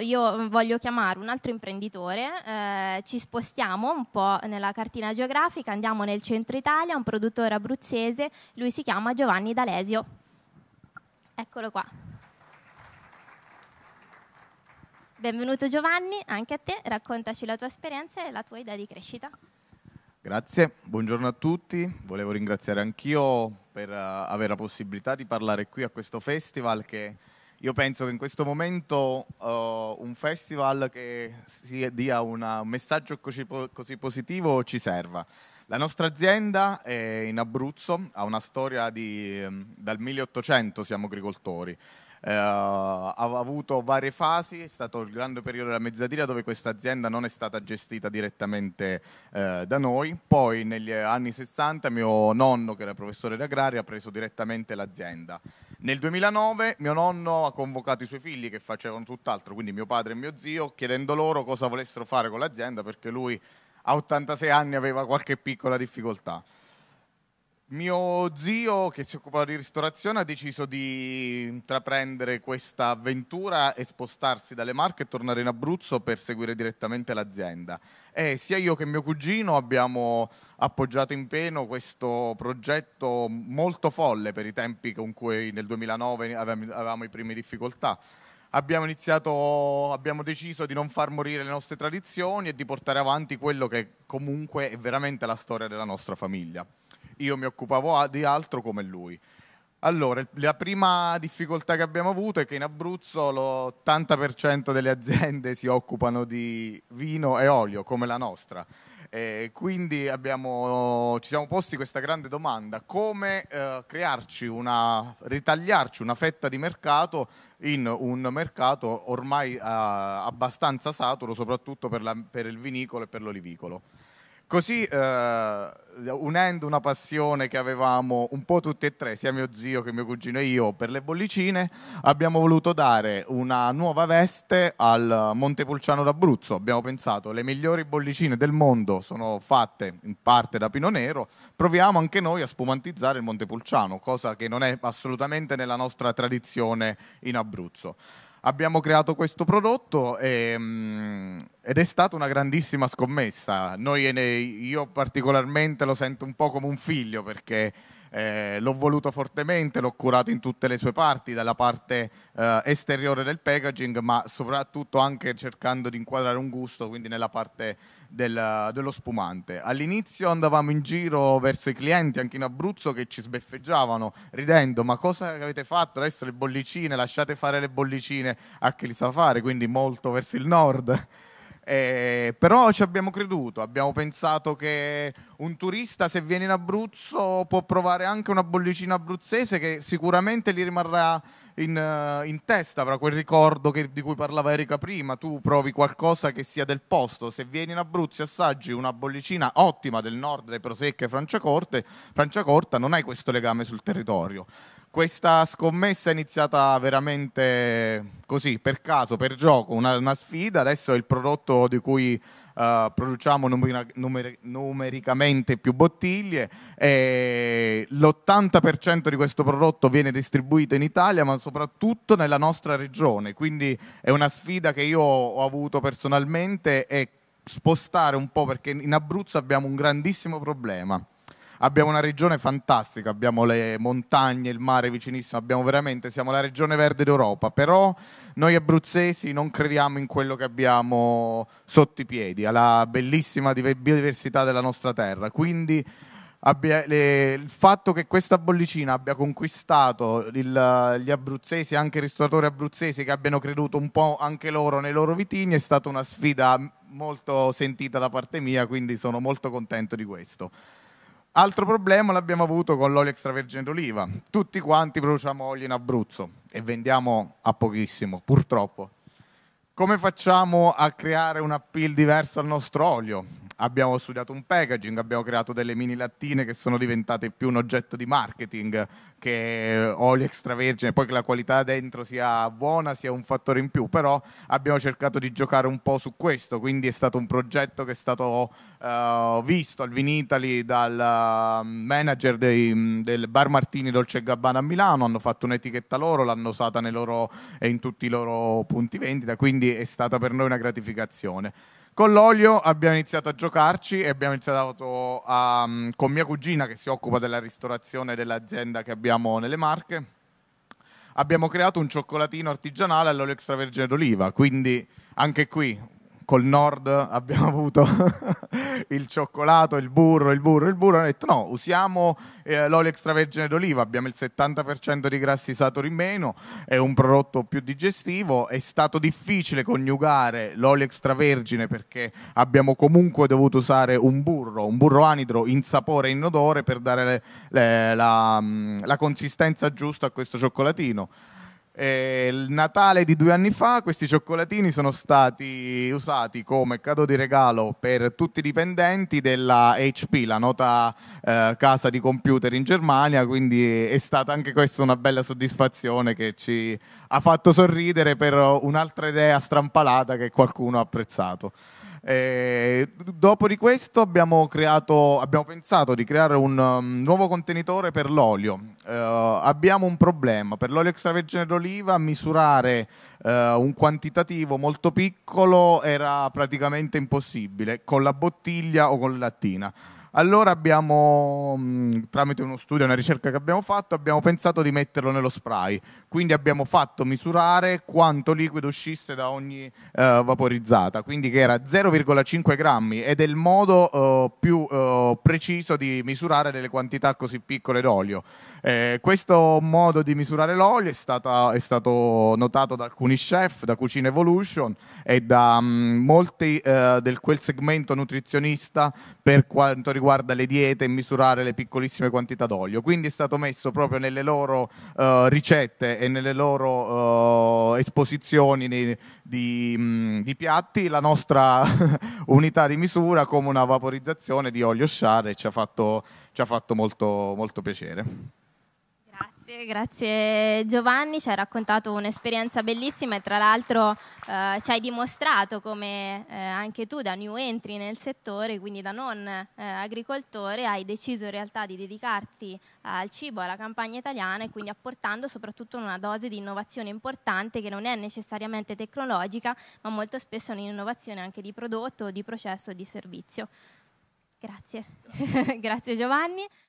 io voglio chiamare un altro imprenditore, eh, ci spostiamo un po' nella cartina geografica, andiamo nel centro Italia, un produttore abruzzese, lui si chiama Giovanni D'Alesio. Eccolo qua. Benvenuto Giovanni, anche a te, raccontaci la tua esperienza e la tua idea di crescita. Grazie, buongiorno a tutti, volevo ringraziare anch'io per uh, avere la possibilità di parlare qui a questo festival che io penso che in questo momento uh, un festival che dia una, un messaggio così, così, positivo ci serva. La nostra azienda è in Abruzzo, ha una storia di, ehm, dal 1800 siamo agricoltori eh, ha avuto varie fasi, è stato il grande periodo della mezzatina dove questa azienda non è stata gestita direttamente eh, da noi, poi negli eh, anni 60 mio nonno che era professore di agraria, ha preso direttamente l'azienda. Nel 2009 mio nonno ha convocato i suoi figli che facevano tutt'altro, quindi mio padre e mio zio, chiedendo loro cosa volessero fare con l'azienda perché lui a 86 anni aveva qualche piccola difficoltà. Mio zio, che si occupava di ristorazione, ha deciso di intraprendere questa avventura e spostarsi dalle Marche e tornare in Abruzzo per seguire direttamente l'azienda. E sia io che mio cugino abbiamo appoggiato in pieno questo progetto molto folle per i tempi con cui nel 2009 avevamo i primi difficoltà. Abbiamo, iniziato, abbiamo deciso di non far morire le nostre tradizioni e di portare avanti quello che comunque è veramente la storia della nostra famiglia io mi occupavo di altro come lui. Allora, la prima difficoltà che abbiamo avuto è che in Abruzzo l'80% delle aziende si occupano di vino e olio, come la nostra. E quindi abbiamo, ci siamo posti questa grande domanda, come eh, crearci una, ritagliarci una fetta di mercato in un mercato ormai eh, abbastanza saturo, soprattutto per, la, per il vinicolo e per l'olivicolo. Così, eh, unendo una passione che avevamo un po' tutti e tre, sia mio zio che mio cugino e io, per le bollicine, abbiamo voluto dare una nuova veste al Montepulciano d'Abruzzo. Abbiamo pensato, le migliori bollicine del mondo sono fatte in parte da Pino Nero, proviamo anche noi a spumantizzare il Montepulciano, cosa che non è assolutamente nella nostra tradizione in Abruzzo abbiamo creato questo prodotto e, ehm, mh, ed è stata una grandissima scommessa. Noi, io particolarmente lo sento un po' come un figlio perché eh, l'ho voluto fortemente, l'ho curato in tutte le sue parti, dalla parte eh, esteriore del packaging, ma soprattutto anche cercando di inquadrare un gusto, quindi nella parte del, dello spumante. All'inizio andavamo in giro verso i clienti anche in Abruzzo che ci sbeffeggiavano ridendo ma cosa avete fatto adesso le bollicine, lasciate fare le bollicine a chi li sa fare, quindi molto verso il nord. Eh, però ci abbiamo creduto, abbiamo pensato che un turista se viene in Abruzzo può provare anche una bollicina abruzzese che sicuramente gli rimarrà in, eh, in testa avrà quel ricordo che, di cui parlava Erika prima, tu provi qualcosa che sia del posto, se vieni in Abruzzo assaggi una bollicina ottima del nord, le prosecche Franciacorte, Franciacorta, non hai questo legame sul territorio questa scommessa è iniziata veramente così, per caso, per gioco, una, una sfida. Adesso è il prodotto di cui uh, produciamo numer- numer- numericamente più bottiglie. E l'80% di questo prodotto viene distribuito in Italia, ma soprattutto nella nostra regione. Quindi è una sfida che io ho avuto personalmente e spostare un po' perché in Abruzzo abbiamo un grandissimo problema abbiamo una regione fantastica, abbiamo le montagne, il mare vicinissimo, abbiamo veramente, siamo la regione verde d'Europa, però noi abruzzesi non crediamo in quello che abbiamo sotto i piedi, alla bellissima biodiversità della nostra terra, quindi Abbia, le, il fatto che questa bollicina abbia conquistato il, gli abruzzesi, anche i ristoratori abruzzesi che abbiano creduto un po' anche loro nei loro vitigni è stata una sfida molto sentita da parte mia, quindi sono molto contento di questo. Altro problema l'abbiamo avuto con l'olio extravergine d'oliva. Tutti quanti produciamo olio in Abruzzo e vendiamo a pochissimo, purtroppo. Come facciamo a creare un appeal diverso al nostro olio? abbiamo studiato un packaging, abbiamo creato delle mini lattine che sono diventate più un oggetto di marketing che olio extravergine, poi che la qualità dentro sia buona sia un fattore in più, però abbiamo cercato di giocare un po' su questo, quindi è stato un progetto che è stato uh, visto al Vinitali dal ehm, manager dei, del Bar Martini Dolce Gabbana a Milano, hanno fatto un'etichetta loro, l'hanno usata loro, in tutti i loro punti vendita, quindi è stata per noi una gratificazione. Con l'olio abbiamo iniziato a giocarci e abbiamo iniziato a, um, con mia cugina che si occupa della ristorazione dell'azienda che abbiamo nelle Marche. Abbiamo creato un cioccolatino artigianale all'olio extravergine d'oliva, quindi anche qui col nord abbiamo avuto il cioccolato, il burro, il burro, il burro, hanno detto no, usiamo eh, l'olio extravergine d'oliva, abbiamo il 70% di grassi saturi in meno, è un prodotto più digestivo, è stato difficile coniugare l'olio extravergine perché abbiamo comunque dovuto usare un burro, un burro anidro in sapore e in odore per dare le, le, la, mm, la consistenza giusta a questo cioccolatino. Eh, il Natale di due anni fa questi cioccolatini sono stati usati come cadeau di regalo per tutti i dipendenti della HP, la nota eh, casa di computer in Germania, quindi è stata anche questa una bella soddisfazione che ci ha fatto sorridere per un'altra idea strampalata che qualcuno ha apprezzato. E eh, dopo di questo abbiamo, creato, abbiamo, pensato di creare un um, nuovo contenitore per l'olio. Uh, abbiamo un problema, per l'olio extravergine d'oliva misurare uh, un quantitativo molto piccolo era praticamente impossibile con la bottiglia o con la lattina. Allora abbiamo, mm, tramite uno studio, una ricerca che abbiamo fatto, abbiamo pensato di metterlo nello spray. Quindi abbiamo fatto misurare quanto liquido uscisse da ogni eh, vaporizzata, quindi che era 0,5 grammi ed è il modo eh, più eh, preciso di misurare delle quantità così piccole d'olio. Eh, questo modo di misurare l'olio è, stata, è, stato notato da alcuni chef, da Cucina Evolution e da mh, mm, molti eh, del quel segmento nutrizionista per quanto riguarda riguarda le diete e misurare le piccolissime quantità d'olio. Quindi è stato messo proprio nelle loro uh, ricette e nelle loro uh, esposizioni nei, di, mh, mm, di, piatti la nostra unità di misura come una vaporizzazione di olio sciare ci ha fatto, ci ha fatto molto, molto piacere. Grazie Giovanni, ci hai raccontato un'esperienza bellissima e tra l'altro eh, ci hai dimostrato come eh, anche tu da new entry nel settore, quindi da non eh, agricoltore, hai deciso in realtà di dedicarti al cibo, alla campagna italiana e quindi apportando soprattutto una dose di innovazione importante che non è necessariamente tecnologica, ma molto spesso è un'innovazione anche di prodotto, di processo, di servizio. Grazie, grazie Giovanni.